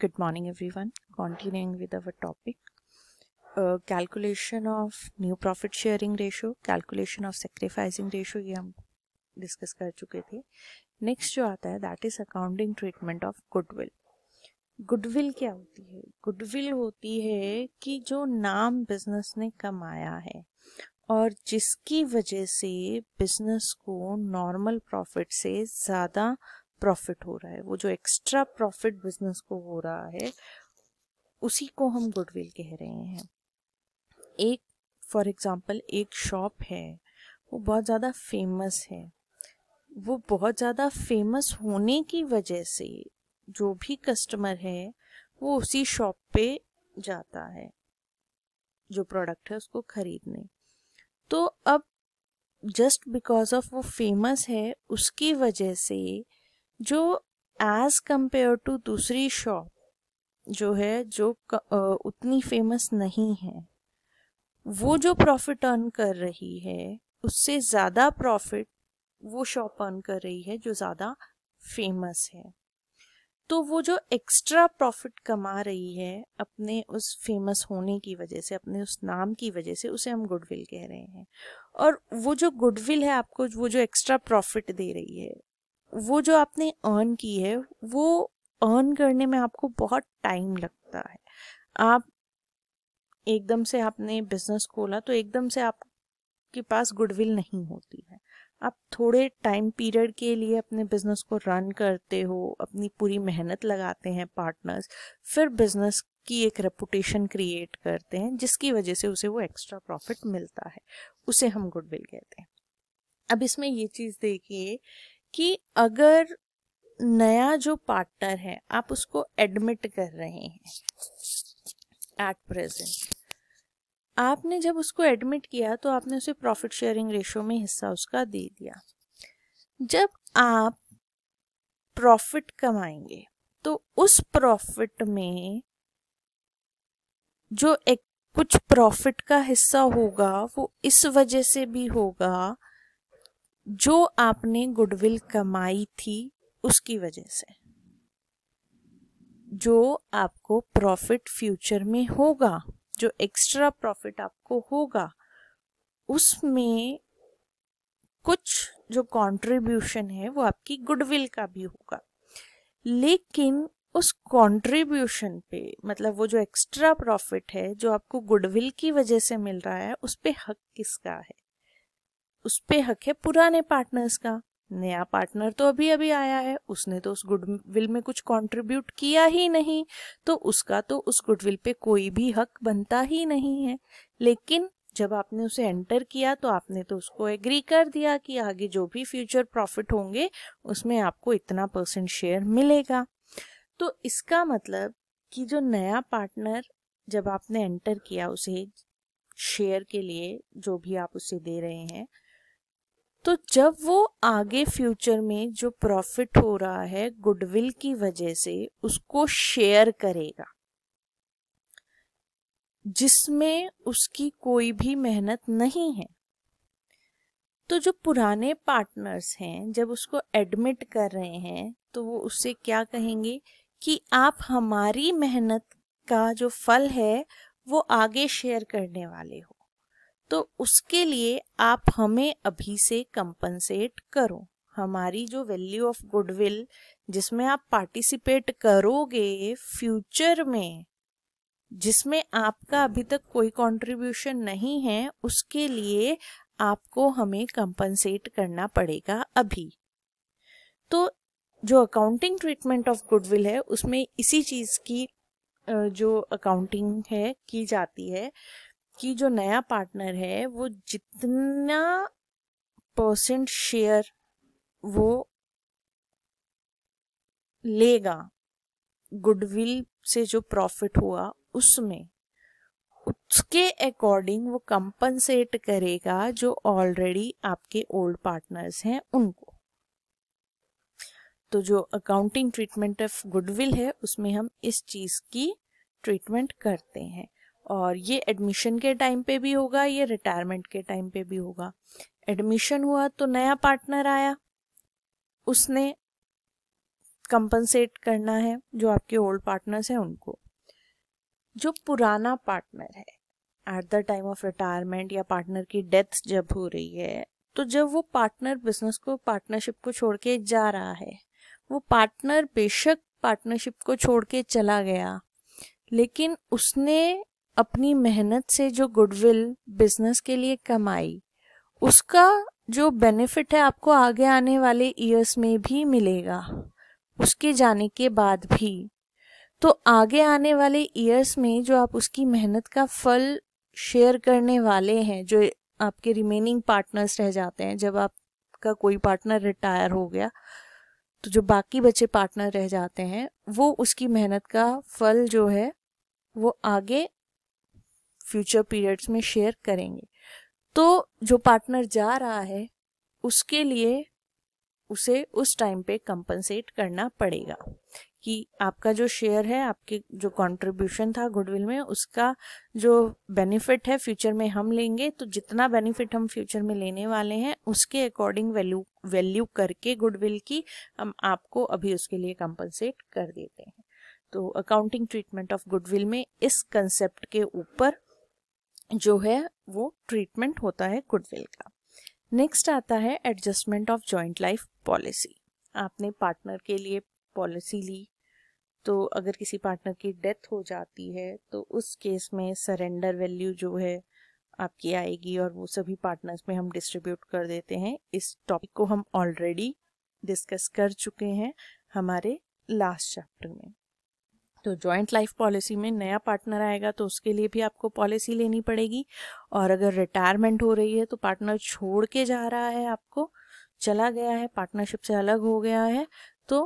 good morning everyone continuing with our topic uh, calculation of new profit sharing ratio calculation of sacrificing ratio ये हम discuss कर चुके थे next जो आता है that is accounting treatment of goodwill goodwill क्या होती है goodwill होती है कि जो नाम business ने कमाया है और जिसकी वजह से बिजनेस को नॉर्मल प्रॉफिट से ज़्यादा प्रॉफिट हो रहा है वो जो एक्स्ट्रा प्रॉफिट बिजनेस को हो रहा है उसी को हम गुडविल कह रहे हैं एक फॉर एग्ज़ाम्पल एक शॉप है वो बहुत ज़्यादा फेमस है वो बहुत ज़्यादा फेमस होने की वजह से जो भी कस्टमर है वो उसी शॉप पे जाता है जो प्रोडक्ट है उसको खरीदने तो अब जस्ट बिकॉज ऑफ वो फेमस है उसकी वजह से जो एज कंपेयर टू दूसरी शॉप जो है जो उतनी फेमस नहीं है वो जो प्रॉफिट अर्न कर रही है उससे ज़्यादा प्रॉफिट वो शॉप अर्न कर रही है जो ज़्यादा फेमस है तो वो जो एक्स्ट्रा प्रॉफिट कमा रही है अपने उस फेमस होने की वजह से अपने उस नाम की वजह से उसे हम गुडविल कह रहे हैं और वो जो गुडविल है आपको वो जो एक्स्ट्रा प्रॉफिट दे रही है वो जो आपने अर्न की है वो अर्न करने में आपको बहुत टाइम लगता है आप एकदम से आपने बिजनेस खोला तो एकदम से आपके पास गुडविल नहीं होती है आप थोड़े टाइम पीरियड के लिए अपने बिजनेस को रन करते हो अपनी पूरी मेहनत लगाते हैं पार्टनर्स फिर बिजनेस की एक रेपुटेशन क्रिएट करते हैं जिसकी वजह से उसे वो एक्स्ट्रा प्रॉफिट मिलता है उसे हम गुडविल कहते हैं अब इसमें ये चीज़ देखिए कि अगर नया जो पार्टनर है आप उसको एडमिट कर रहे हैं एट प्रेजेंट आपने जब उसको एडमिट किया तो आपने उसे प्रॉफिट शेयरिंग रेशो में हिस्सा उसका दे दिया जब आप प्रॉफिट कमाएंगे तो उस प्रॉफिट में जो एक कुछ प्रॉफिट का हिस्सा होगा वो इस वजह से भी होगा जो आपने गुडविल कमाई थी उसकी वजह से जो आपको प्रॉफिट फ्यूचर में होगा जो एक्स्ट्रा प्रॉफिट आपको होगा उसमें कुछ जो कंट्रीब्यूशन है वो आपकी गुडविल का भी होगा लेकिन उस कंट्रीब्यूशन पे मतलब वो जो एक्स्ट्रा प्रॉफिट है जो आपको गुडविल की वजह से मिल रहा है उस पर हक किसका है उस पे हक है पुराने पार्टनर्स का नया पार्टनर तो अभी अभी आया है उसने तो उस गुडविल में कुछ कंट्रीब्यूट किया ही नहीं तो उसका तो उस गुडविल पे कोई भी हक बनता ही नहीं है लेकिन जब आपने उसे एंटर किया तो आपने तो उसको एग्री कर दिया कि आगे जो भी फ्यूचर प्रॉफिट होंगे उसमें आपको इतना परसेंट शेयर मिलेगा तो इसका मतलब कि जो नया पार्टनर जब आपने एंटर किया उसे शेयर के लिए जो भी आप उसे दे रहे हैं तो जब वो आगे फ्यूचर में जो प्रॉफिट हो रहा है गुडविल की वजह से उसको शेयर करेगा जिसमें उसकी कोई भी मेहनत नहीं है तो जो पुराने पार्टनर्स हैं जब उसको एडमिट कर रहे हैं तो वो उससे क्या कहेंगे कि आप हमारी मेहनत का जो फल है वो आगे शेयर करने वाले हो तो उसके लिए आप हमें अभी से कंपनसेट करो हमारी जो वैल्यू ऑफ गुडविल जिसमें आप पार्टिसिपेट करोगे फ्यूचर में जिसमें आपका अभी तक कोई कंट्रीब्यूशन नहीं है उसके लिए आपको हमें कंपनसेट करना पड़ेगा अभी तो जो अकाउंटिंग ट्रीटमेंट ऑफ गुडविल है उसमें इसी चीज़ की जो अकाउंटिंग है की जाती है कि जो नया पार्टनर है वो जितना परसेंट शेयर वो लेगा गुडविल से जो प्रॉफिट हुआ उसमें उसके अकॉर्डिंग वो कंपनसेट करेगा जो ऑलरेडी आपके ओल्ड पार्टनर्स हैं उनको तो जो अकाउंटिंग ट्रीटमेंट ऑफ गुडविल है उसमें हम इस चीज की ट्रीटमेंट करते हैं और ये एडमिशन के टाइम पे भी होगा ये रिटायरमेंट के टाइम पे भी होगा एडमिशन हुआ तो नया पार्टनर आया उसने कंपनसेट करना है जो आपके ओल्ड पार्टनर्स हैं उनको जो पुराना पार्टनर है at the time of retirement या पार्टनर की डेथ जब हो रही है तो जब वो पार्टनर बिजनेस को पार्टनरशिप को छोड़ के जा रहा है वो पार्टनर बेशक पार्टनरशिप को छोड़ के चला गया लेकिन उसने अपनी मेहनत से जो गुडविल बिजनेस के लिए कमाई उसका जो बेनिफिट है आपको आगे आने वाले ईयर्स में भी मिलेगा उसके जाने के बाद भी तो आगे आने वाले ईयर्स में जो आप उसकी मेहनत का फल शेयर करने वाले हैं जो आपके रिमेनिंग पार्टनर्स रह जाते हैं जब आपका कोई पार्टनर रिटायर हो गया तो जो बाकी बचे पार्टनर रह जाते हैं वो उसकी मेहनत का फल जो है वो आगे फ्यूचर पीरियड्स में शेयर करेंगे तो जो पार्टनर जा रहा है उसके लिए उसे उस टाइम पे कंपनसेट करना पड़ेगा कि आपका जो शेयर है आपके जो कंट्रीब्यूशन था गुडविल में उसका जो बेनिफिट है फ्यूचर में हम लेंगे तो जितना बेनिफिट हम फ्यूचर में लेने वाले हैं उसके अकॉर्डिंग वैल्यू वैल्यू करके गुडविल की हम आपको अभी उसके लिए कंपनसेट कर देते हैं तो अकाउंटिंग ट्रीटमेंट ऑफ गुडविल में इस कंसेप्ट के ऊपर जो है वो ट्रीटमेंट होता है गुडविल का नेक्स्ट आता है adjustment of joint life policy आपने पार्टनर के लिए पॉलिसी ली तो अगर किसी पार्टनर की डेथ हो जाती है तो उस केस में सरेंडर वैल्यू जो है आपकी आएगी और वो सभी पार्टनर्स में हम डिस्ट्रीब्यूट कर देते हैं इस टॉपिक को हम ऑलरेडी डिस्कस कर चुके हैं हमारे लास्ट चैप्टर में तो जॉइंट लाइफ पॉलिसी में नया पार्टनर आएगा तो उसके लिए भी आपको पॉलिसी लेनी पड़ेगी और अगर रिटायरमेंट हो रही है तो पार्टनर छोड़ के जा रहा है आपको चला गया है पार्टनरशिप से अलग हो गया है तो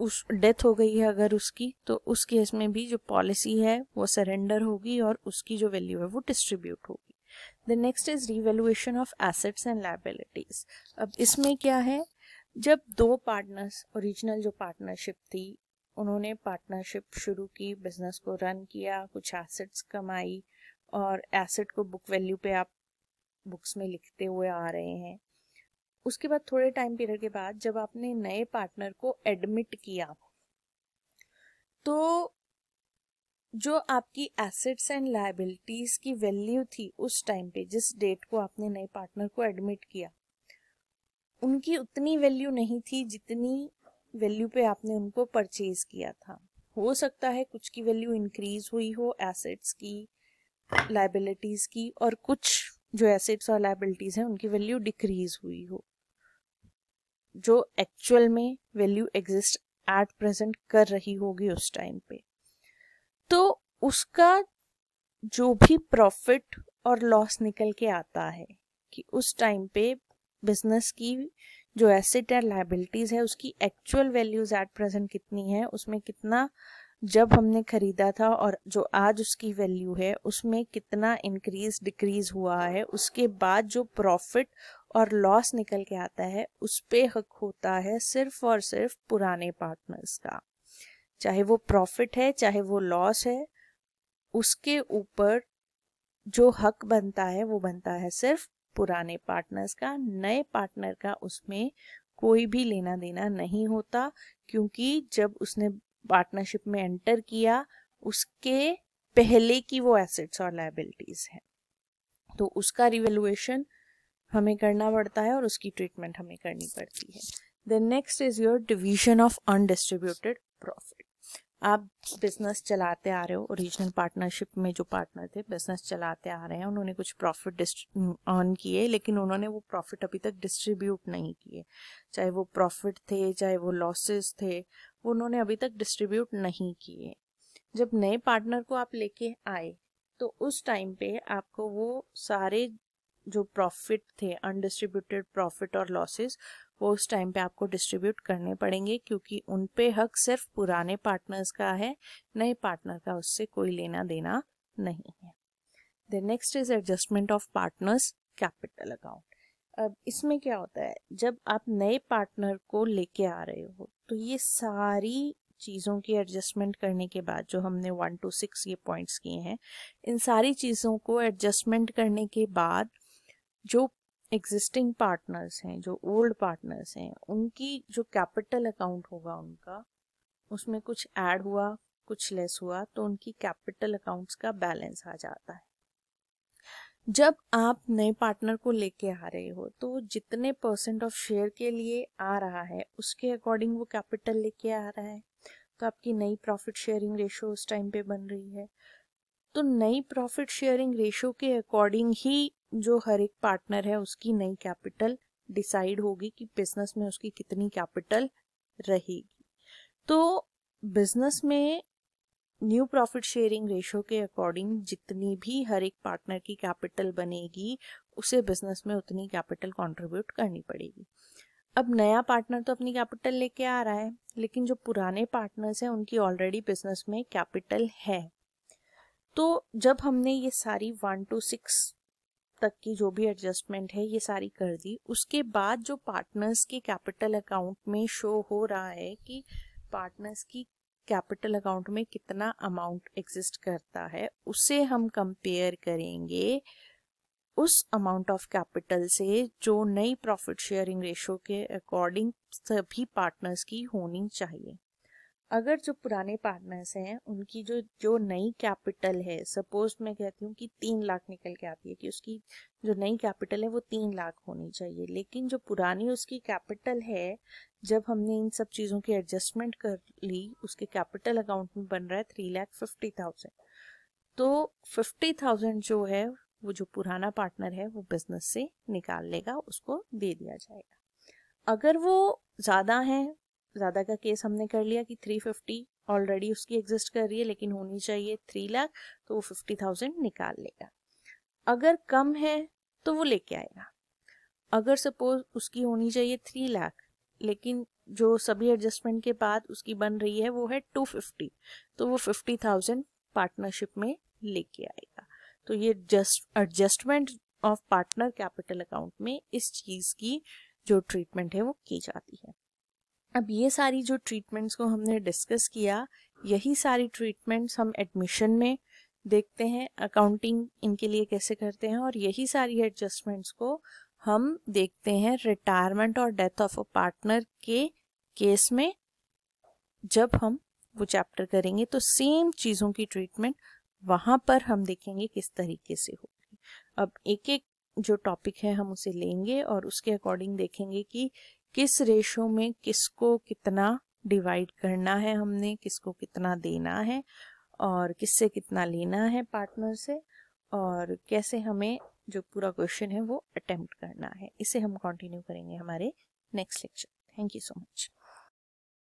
उस डेथ हो गई है अगर उसकी तो उस केस में भी जो पॉलिसी है वो सरेंडर होगी और उसकी जो वैल्यू है वो डिस्ट्रीब्यूट होगी the next is revaluation of assets and liabilities अब इसमें क्या है जब दो पार्टनर्स ओरिजिनल जो पार्टनरशिप थी उन्होंने पार्टनरशिप शुरू की बिजनेस को रन किया कुछ एसेट्स कमाई और एसेट को बुक वैल्यू पे आप बुक्स में लिखते हुए आ रहे हैं उसके बाद थोड़े टाइम पीरियड के बाद जब आपने नए पार्टनर को एडमिट किया तो जो आपकी एसेट्स एंड लाइबिलिटीज की वैल्यू थी उस टाइम पे जिस डेट को आपने नए पार्टनर को एडमिट किया उनकी उतनी वैल्यू नहीं थी जितनी वैल्यू पे आपने उनको परचेज किया था हो सकता है कुछ की वैल्यू इंक्रीज हुई हो एसेट्स की लाइबिलिटीज की और कुछ जो एसेट्स और लाइबिलिटीज हैं उनकी वैल्यू डिक्रीज हुई हो जो एक्चुअल में वैल्यू एग्जिस्ट एट प्रेजेंट कर रही होगी उस टाइम पे तो उसका जो भी प्रॉफिट और लॉस निकल के आता है कि उस टाइम पे बिजनेस की जो एसेट एंड लाइबिलिटीज़ है उसकी एक्चुअल वैल्यूज़ एट प्रेजेंट कितनी है उसमें कितना जब हमने खरीदा था और जो आज उसकी वैल्यू है उसमें कितना इंक्रीज डिक्रीज हुआ है उसके बाद जो प्रॉफिट और लॉस निकल के आता है उस पर हक होता है सिर्फ और सिर्फ पुराने पार्टनर्स का चाहे वो प्रॉफिट है चाहे वो लॉस है उसके ऊपर जो हक बनता है वो बनता है सिर्फ पुराने पार्टनर्स का नए पार्टनर का उसमें कोई भी लेना देना नहीं होता क्योंकि जब उसने पार्टनरशिप में एंटर किया उसके पहले की वो एसेट्स और लाइबिलिटीज हैं तो उसका रिवेलुएशन हमें करना पड़ता है और उसकी ट्रीटमेंट हमें करनी पड़ती है then next is your division of undistributed profit आप बिजनेस चलाते आ रहे हो ओरिजिनल पार्टनरशिप में जो पार्टनर थे बिजनेस चलाते आ रहे हैं उन्होंने कुछ प्रॉफिट अर्न किए लेकिन उन्होंने वो प्रॉफिट अभी तक डिस्ट्रीब्यूट नहीं किए चाहे वो प्रॉफिट थे चाहे वो लॉसेस थे वो उन्होंने अभी तक डिस्ट्रीब्यूट नहीं किए जब नए पार्टनर को आप लेके आए तो उस टाइम पे आपको वो सारे जो प्रॉफिट थे अनडिस्ट्रीब्यूटेड प्रॉफिट और लॉसेस वो उस टाइम पे आपको डिस्ट्रीब्यूट करने पड़ेंगे क्योंकि उन पे हक सिर्फ पुराने पार्टनर्स का है नए पार्टनर का उससे कोई लेना देना नहीं है the next is adjustment of partners capital account अब इसमें क्या होता है जब आप नए पार्टनर को लेके आ रहे हो तो ये सारी चीज़ों की एडजस्टमेंट करने के बाद जो हमने वन टू सिक्स ये पॉइंट्स किए हैं इन सारी चीज़ों को एडजस्टमेंट करने के बाद जो एग्जिस्टिंग पार्टनर्स हैं जो ओल्ड पार्टनर्स हैं उनकी जो कैपिटल अकाउंट होगा उनका उसमें कुछ ऐड हुआ कुछ लेस हुआ तो उनकी कैपिटल अकाउंट्स का बैलेंस आ जाता है जब आप नए पार्टनर को लेके आ रहे हो तो जितने परसेंट ऑफ शेयर के लिए आ रहा है उसके अकॉर्डिंग वो कैपिटल लेके आ रहा है तो आपकी नई प्रॉफिट शेयरिंग रेशो उस टाइम पे बन रही है तो नई प्रॉफिट शेयरिंग रेशो के अकॉर्डिंग ही जो हर एक पार्टनर है उसकी नई कैपिटल डिसाइड होगी कि बिजनेस में उसकी कितनी कैपिटल रहेगी तो बिजनेस में न्यू प्रॉफिट शेयरिंग रेशो के अकॉर्डिंग जितनी भी हर एक पार्टनर की कैपिटल बनेगी उसे बिजनेस में उतनी कैपिटल कंट्रीब्यूट करनी पड़ेगी अब नया पार्टनर तो अपनी कैपिटल लेके आ रहा है लेकिन जो पुराने पार्टनर्स हैं उनकी ऑलरेडी बिजनेस में कैपिटल है तो जब हमने ये सारी वन टू सिक्स तक की जो भी एडजस्टमेंट है ये सारी कर दी उसके बाद जो पार्टनर्स के कैपिटल अकाउंट में शो हो रहा है कि पार्टनर्स की कैपिटल अकाउंट में कितना अमाउंट एग्जिस्ट करता है उसे हम कंपेयर करेंगे उस अमाउंट ऑफ कैपिटल से जो नई प्रॉफिट शेयरिंग रेशो के अकॉर्डिंग सभी पार्टनर्स की होनी चाहिए अगर जो पुराने पार्टनर्स हैं उनकी जो जो नई कैपिटल है सपोज मैं कहती हूँ कि तीन लाख निकल के आती है कि उसकी जो नई कैपिटल है वो तीन लाख होनी चाहिए लेकिन जो पुरानी उसकी कैपिटल है जब हमने इन सब चीज़ों की एडजस्टमेंट कर ली उसके कैपिटल अकाउंट में बन रहा है थ्री लाख फिफ्टी थाउजेंड तो फिफ्टी थाउजेंड जो है वो जो पुराना पार्टनर है वो बिजनेस से निकाल लेगा उसको दे दिया जाएगा अगर वो ज़्यादा हैं ज़्यादा का केस हमने कर लिया कि थ्री फिफ्टी ऑलरेडी उसकी एग्जिस्ट कर रही है लेकिन होनी चाहिए थ्री लाख तो वो फिफ्टी थाउजेंड निकाल लेगा अगर कम है तो वो लेके आएगा अगर सपोज उसकी होनी चाहिए थ्री लाख लेकिन जो सभी एडजस्टमेंट के बाद उसकी बन रही है वो है टू फिफ्टी तो वो फिफ्टी थाउजेंड पार्टनरशिप में लेके आएगा तो ये just adjustment of partner capital account में इस चीज़ की जो ट्रीटमेंट है वो की जाती है अब ये सारी जो ट्रीटमेंट्स को हमने डिस्कस किया यही सारी ट्रीटमेंट्स हम एडमिशन में देखते हैं अकाउंटिंग इनके लिए कैसे करते हैं और यही सारी एडजस्टमेंट्स को हम देखते हैं रिटायरमेंट और डेथ ऑफ अ पार्टनर के केस में जब हम वो चैप्टर करेंगे तो सेम चीज़ों की ट्रीटमेंट वहाँ पर हम देखेंगे किस तरीके से होगी अब एक एक जो टॉपिक है हम उसे लेंगे और उसके अकॉर्डिंग देखेंगे कि किस रेशो में किसको कितना डिवाइड करना है हमने किसको कितना देना है और किससे कितना लेना है पार्टनर से और कैसे हमें जो पूरा क्वेश्चन है वो अटेम्प्ट करना है इसे हम कंटिन्यू करेंगे हमारे next lecture thank you so much